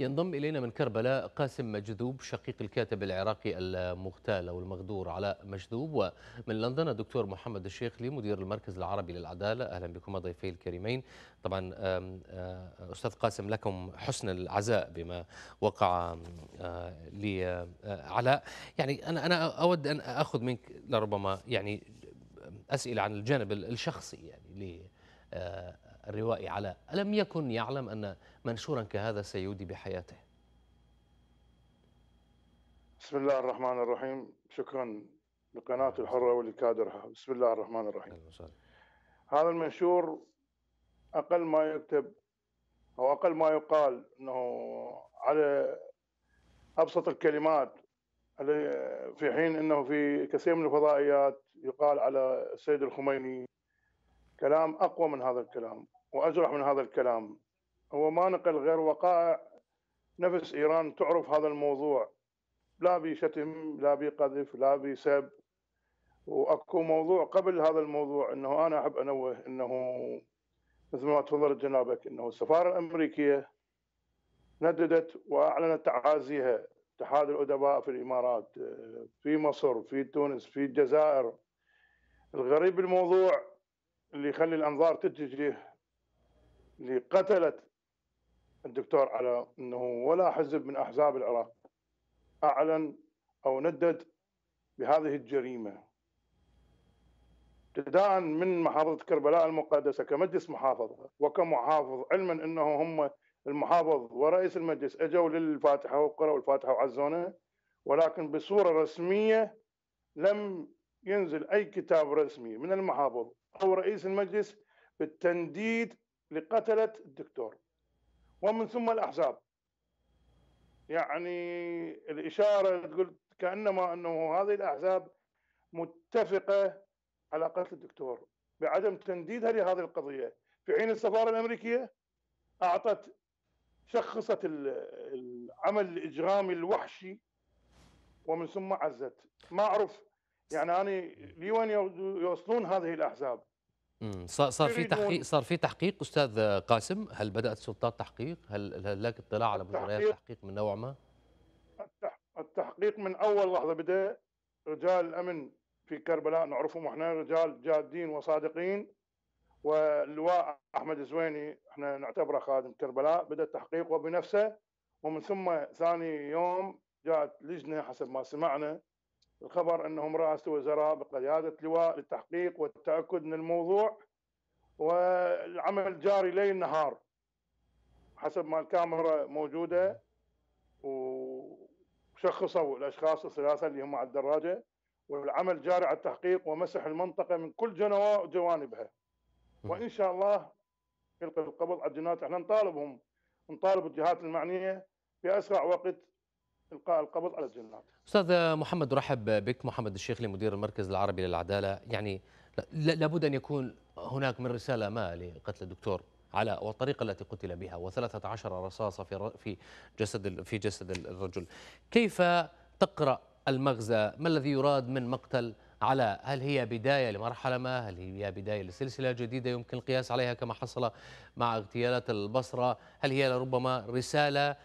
ينضم إلينا من كربلاء قاسم مجذوب شقيق الكاتب العراقي المغتال أو المغدور علاء مجذوب ومن لندن الدكتور محمد الشيخ لي مدير المركز العربي للعدالة أهلا بكم ضيفي الكريمين طبعا آه، أستاذ قاسم لكم حسن العزاء بما وقع آه، لعلاء آه، يعني أنا أنا أود أن أخذ منك لربما يعني أسئلة عن الجانب الشخصي يعني الروائي علاء ألم يكن يعلم أن منشورا كهذا سيودي بحياته بسم الله الرحمن الرحيم شكرا لقناة الحرة ولكادرها بسم الله الرحمن الرحيم المسألة. هذا المنشور أقل ما يكتب أو أقل ما يقال أنه على أبسط الكلمات في حين أنه في كثير من الفضائيات يقال على السيد الخميني كلام أقوى من هذا الكلام وأزرح من هذا الكلام هو ما نقل غير وقائع نفس إيران تعرف هذا الموضوع لا بشتم لا بقذف لا بسب واكو موضوع قبل هذا الموضوع انه انا احب انوه انه مثل ما تفضلت جنابك انه السفاره الامريكيه نددت واعلنت تعازيها اتحاد الادباء في الامارات في مصر في تونس في الجزائر الغريب الموضوع اللي يخلي الانظار تتجه اللي قتلت الدكتور على انه ولا حزب من احزاب العراق اعلن او ندد بهذه الجريمه ابتداء من محافظه كربلاء المقدسه كمجلس محافظه وكمحافظ علما انه هم المحافظ ورئيس المجلس اجوا للفاتحه وقرأوا الفاتحه وعزونا ولكن بصوره رسميه لم ينزل اي كتاب رسمي من المحافظ او رئيس المجلس بالتنديد لقتله الدكتور ومن ثم الأحزاب يعني الإشارة تقول كأنما أنه هذه الأحزاب متفقة على قتل الدكتور بعدم تنديدها لهذه القضية في حين السفارة الأمريكية أعطت شخصت العمل الإجرامي الوحشي ومن ثم عزت ما أعرف يعني أنا لوين يوصلون هذه الأحزاب صار صار في تحقيق صار في تحقيق استاذ قاسم هل بدات السلطات تحقيق هل هل لك اطلاع على مجريات تحقيق من نوع ما التحقيق من اول لحظه بدا رجال الامن في كربلاء نعرفهم احنا رجال جادين وصادقين واللواء احمد زويني احنا نعتبره خادم كربلاء بدا التحقيق وبنفسه ومن ثم ثاني يوم جاءت لجنه حسب ما سمعنا الخبر أنهم رأس وزراء بقيادة لواء للتحقيق والتأكد من الموضوع والعمل جاري ليل نهار حسب ما الكاميرا موجودة وشخصوا الأشخاص الثلاثة اللي هم على الدراجة والعمل جاري على التحقيق ومسح المنطقة من كل جوانبها وإن شاء الله يلقي القبض على الجنات احنا نطالبهم نطالب الجهات المعنية بأسرع وقت إلقاء القبض على الجنات أستاذ محمد رحب بك محمد الشيخ مدير المركز العربي للعدالة يعني لابد أن يكون هناك من رسالة ما لقتل الدكتور على والطريقة التي قتل بها و13 رصاصة في في جسد في جسد الرجل كيف تقرأ المغزى ما الذي يراد من مقتل على هل هي بداية لمرحلة ما هل هي بداية لسلسلة جديدة يمكن القياس عليها كما حصل مع اغتيالات البصرة هل هي لربما رسالة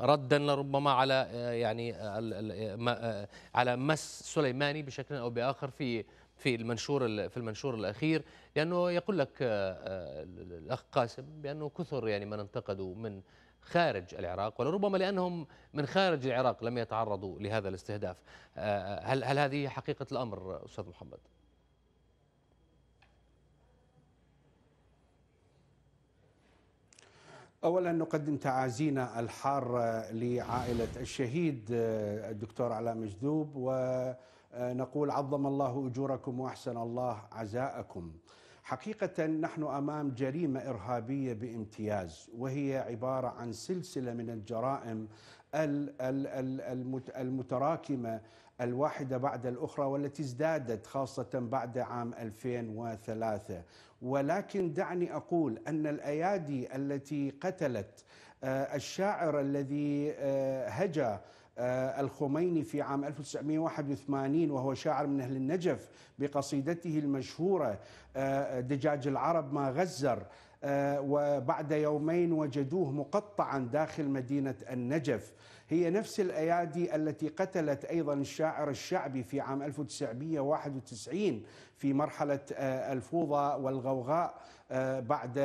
ردا لربما على آه، يعني آه، آه، على مس سليماني بشكل او باخر في في المنشور في المنشور الاخير لانه يقول لك الاخ قاسم بانه كثر يعني من انتقدوا من خارج العراق ولربما لانهم من خارج العراق لم يتعرضوا لهذا الاستهداف هل هل هذه حقيقه الامر استاذ محمد؟ اولا نقدم تعازينا الحاره لعائله الشهيد الدكتور علاء مجذوب ونقول عظم الله اجوركم واحسن الله عزاءكم. حقيقه نحن امام جريمه ارهابيه بامتياز وهي عباره عن سلسله من الجرائم المتراكمه الواحدة بعد الأخرى والتي ازدادت خاصة بعد عام 2003 ولكن دعني أقول أن الأيادي التي قتلت آه، الشاعر الذي آه، هجا آه، الخميني في عام 1981 وهو شاعر من أهل النجف بقصيدته المشهورة دجاج العرب ما غزر آه، وبعد يومين وجدوه مقطعا داخل مدينة النجف هي نفس الأيادي التي قتلت أيضا الشاعر الشعبي في عام 1991 في مرحلة آه، الفوضى والغوغاء آه، بعد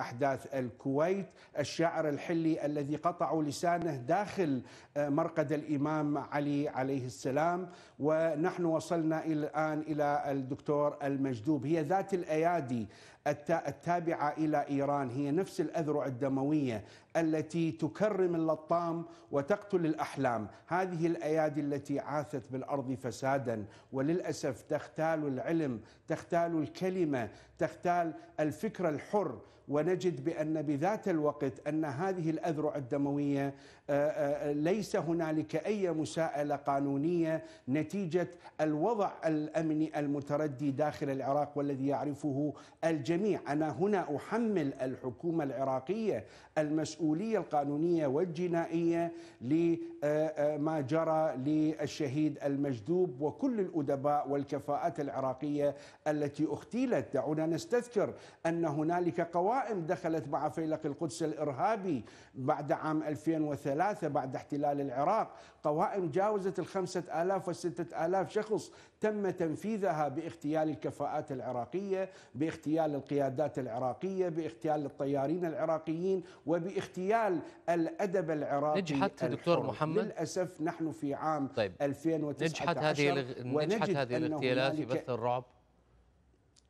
أحداث الكويت الشاعر الحلي الذي قطعوا لسانه داخل مرقد الإمام علي عليه السلام ونحن وصلنا الآن إلى الدكتور المجدوب هي ذات الأيادي التابعة إلى إيران هي نفس الأذرع الدموية التي تكرم اللطام وتقتل الأحلام هذه الأيادي التي عاثت بالأرض فسادا وللأسف تختال العلم تختال الكلمة تختال الفكر الحر ونجد بأن بذات الوقت أن هذه الأذرع الدموية آه، آه، ليس هنالك أي مساءلة قانونية نتيجة الوضع الأمني المتردي داخل العراق والذي يعرفه الجميع أنا هنا أحمل الحكومة العراقية المسؤولية القانونية والجنائية لما آه، جرى للشهيد المجذوب وكل الأدباء والكفاءات العراقية التي اختيلت دعونا نستذكر أن هنالك قوانين قوائم دخلت مع فيلق القدس الإرهابي بعد عام 2003 بعد احتلال العراق قوائم جاوزت الخمسة آلاف والستة آلاف شخص تم تنفيذها باغتيال الكفاءات العراقية باغتيال القيادات العراقية باغتيال الطيارين العراقيين وباغتيال الأدب العراقي نجحت دكتور محمد للأسف نحن في عام طيب. 2019 نجحت هذه نجحت هذه الاغتيالات في بث الرعب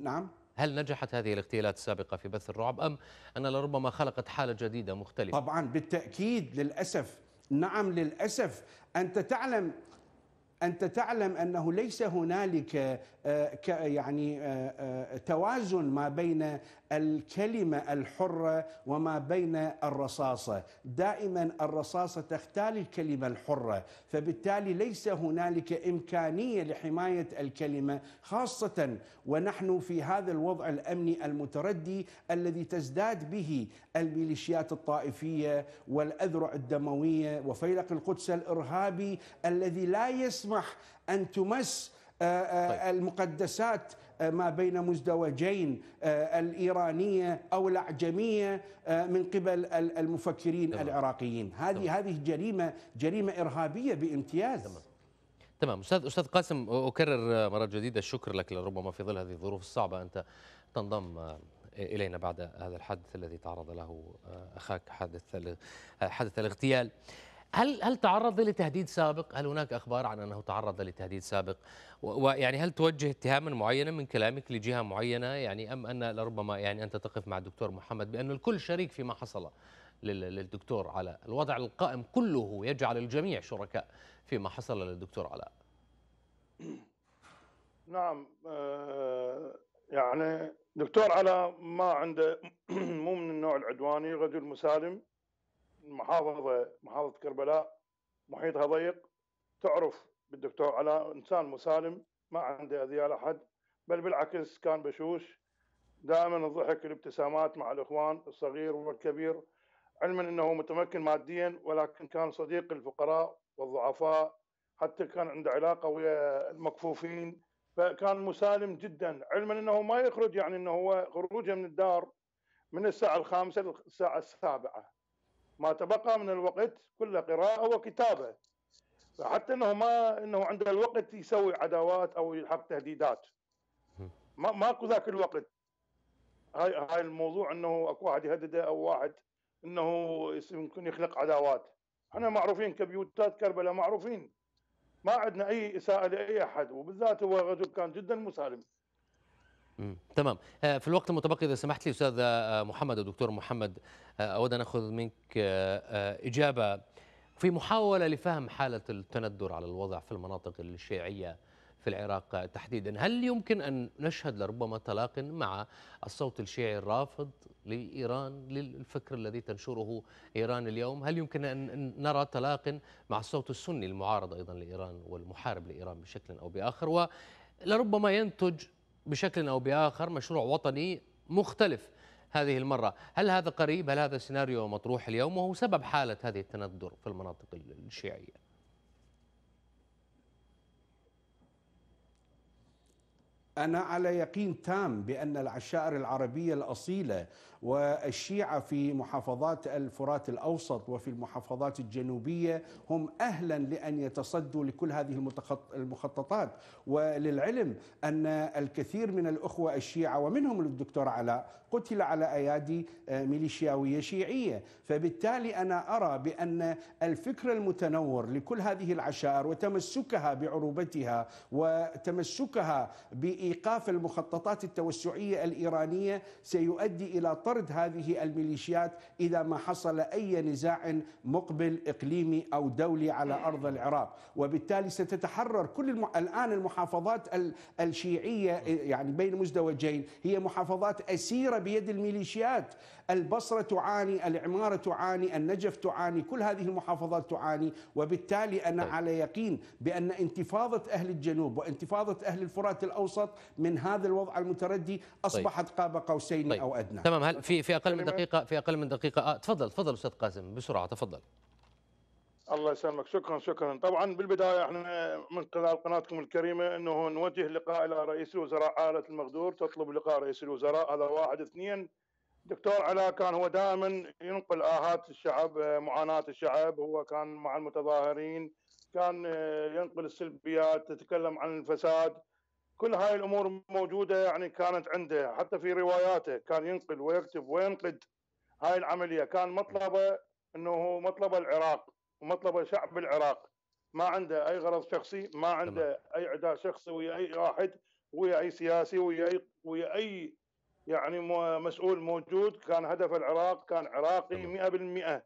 نعم هل نجحت هذه الاغتيالات السابقة في بث الرعب أم أن لربما خلقت حالة جديدة مختلفة؟ طبعا بالتأكيد للأسف نعم للأسف أنت تعلم انت تعلم انه ليس هنالك آه، يعني آه، آه، توازن ما بين الكلمه الحره وما بين الرصاصه، دائما الرصاصه تختال الكلمه الحره، فبالتالي ليس هنالك امكانيه لحمايه الكلمه خاصه ونحن في هذا الوضع الامني المتردي الذي تزداد به الميليشيات الطائفيه والاذرع الدمويه وفيلق القدس الارهابي الذي لا يسمع تسمح أن تمس آه، آه، طيب. المقدسات آه، ما بين مزدوجين الإيرانية أو الأعجمية من قبل المفكرين تمام. العراقيين هذه تمام. هذه جريمة جريمة إرهابية بامتياز تمام. تمام استاذ استاذ قاسم اكرر مره جديده الشكر لك لربما في ظل هذه الظروف الصعبه انت تنضم الينا بعد هذا الحادث الذي تعرض له اخاك حادث حادث الاغتيال هل هل تعرض لتهديد سابق؟ هل هناك اخبار عن انه تعرض لتهديد سابق؟ ويعني هل توجه اتهاما معينا من كلامك لجهه معينه يعني ام ان لربما يعني انت تقف مع الدكتور محمد بان الكل شريك فيما حصل للدكتور علاء، الوضع القائم كله يجعل الجميع شركاء فيما حصل للدكتور علاء. نعم آه، يعني دكتور علاء ما عنده مو من النوع العدواني رجل مسالم المحافظه محافظه كربلاء محيطها ضيق تعرف بالدكتور علاء انسان مسالم ما عنده اذيه لاحد بل بالعكس كان بشوش دائما الضحك والابتسامات مع الاخوان الصغير والكبير علما انه متمكن ماديا ولكن كان صديق الفقراء والضعفاء حتى كان عنده علاقه ويا المكفوفين فكان مسالم جدا علما انه ما يخرج يعني انه هو خروجه من الدار من الساعه الخامسه للساعه السابعه ما تبقى من الوقت كله قراءة وكتابة حتى انه ما انه عنده الوقت يسوي عداوات او يلحق تهديدات ما ماكو ذاك الوقت هاي هاي الموضوع انه اكو واحد يهدده او واحد انه يمكن يخلق عداوات احنا معروفين كبيوتات كربلاء معروفين ما عندنا اي اساءه لاي احد وبالذات هو رجل كان جدا مسالم تمام آه، في الوقت المتبقي اذا سمحت لي استاذ آه، محمد الدكتور محمد آه، اود ان اخذ منك اجابه في محاوله لفهم حاله التندر على الوضع في المناطق الشيعيه في العراق تحديدا هل يمكن ان نشهد لربما تلاق مع الصوت الشيعي الرافض لايران للفكر الذي تنشره ايران اليوم هل يمكن ان نرى تلاق مع الصوت السني المعارض ايضا لايران والمحارب لايران بشكل او باخر ولربما ينتج بشكل أو بآخر مشروع وطني مختلف هذه المرة هل هذا قريب هل هذا السيناريو مطروح اليوم وهو سبب حالة هذه التندر في المناطق الشيعية أنا على يقين تام بأن العشائر العربية الأصيلة والشيعة في محافظات الفرات الأوسط وفي المحافظات الجنوبية هم أهلا لأن يتصدوا لكل هذه المخططات وللعلم أن الكثير من الأخوة الشيعة ومنهم الدكتور علاء قتل على أيادي آه، ميليشياوية شيعية فبالتالي أنا أرى بأن الفكر المتنور لكل هذه العشائر وتمسكها بعروبتها وتمسكها بإيقاف المخططات التوسعية الإيرانية سيؤدي إلى طرح طرد هذه الميليشيات إذا ما حصل أي نزاع مقبل إقليمي أو دولي على أرض العراق وبالتالي ستتحرر كل الآن المحافظات الشيعية يعني بين مزدوجين هي محافظات أسيرة بيد الميليشيات البصرة تعاني العمارة تعاني النجف تعاني كل هذه المحافظات تعاني وبالتالي أنا طيب. على يقين بأن انتفاضة أهل الجنوب وانتفاضة أهل الفرات الأوسط من هذا الوضع المتردي طيب. أصبحت قاب قوسين طيب. أو أدنى تمام هل في في اقل من دقيقه في اقل من دقيقه آه تفضل تفضل استاذ قاسم بسرعه تفضل الله يسلمك شكرا شكرا طبعا بالبدايه احنا من خلال قناتكم الكريمه انه نوجه لقاء الى رئيس الوزراء آلة المقدور تطلب لقاء رئيس الوزراء هذا واحد اثنين دكتور علاء كان هو دائما ينقل آهات الشعب آه، معاناة الشعب هو كان مع المتظاهرين كان آه، ينقل السلبيات تتكلم عن الفساد كل هاي الامور موجوده يعني كانت عنده حتى في رواياته كان ينقل ويكتب وينقد هاي العمليه كان مطلبه انه مطلب العراق ومطلب شعب العراق ما عنده اي غرض شخصي ما عنده اي عداء شخصي ويا اي واحد ويا اي سياسي ويا اي ويا اي يعني مسؤول موجود كان هدف العراق كان عراقي 100%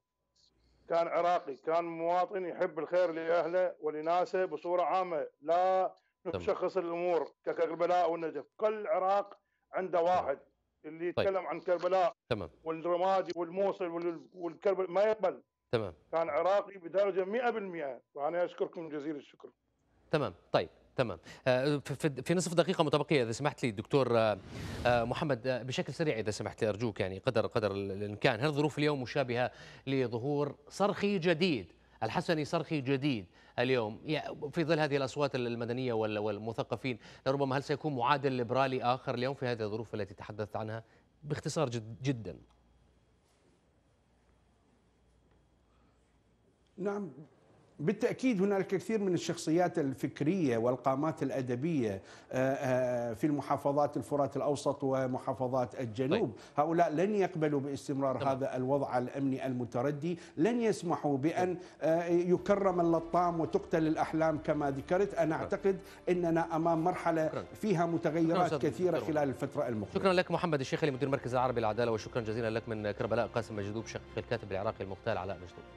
كان عراقي كان مواطن يحب الخير لاهله ولناسه بصوره عامه لا نشخص الامور ككربلاء والنجف كل عراق عنده واحد اللي طيب. يتكلم طيب. عن كربلاء تمام والرمادي والموصل والكربلاء ما يقبل تمام كان عراقي بدرجه 100% وانا اشكركم جزيل الشكر تمام طيب تمام آه، في نصف دقيقه متبقيه اذا سمحت لي دكتور آه، آه، محمد بشكل سريع اذا سمحت لي ارجوك يعني قدر قدر الامكان هل ظروف اليوم مشابهه لظهور صرخي جديد الحسني صرخي جديد اليوم في ظل هذه الأصوات المدنية والمثقفين لربما هل سيكون معادل ليبرالي آخر اليوم في هذه الظروف التي تحدثت عنها باختصار جد جدا نعم بالتاكيد هنالك كثير من الشخصيات الفكريه والقامات الادبيه آه، آه، في المحافظات الفرات الاوسط ومحافظات الجنوب، طيب. هؤلاء لن يقبلوا باستمرار طبعا. هذا الوضع الامني المتردي، لن يسمحوا بان طيب. آه، يكرم اللطام وتقتل الاحلام كما ذكرت، انا اعتقد اننا امام مرحله فيها متغيرات كثيره خلال الفتره المقبله. شكرا لك محمد الشيخ مدير مركز العربي العداله وشكرا جزيلا لك من كربلاء قاسم مجذوب شقيق الكاتب العراقي المقتال علاء مجذوب.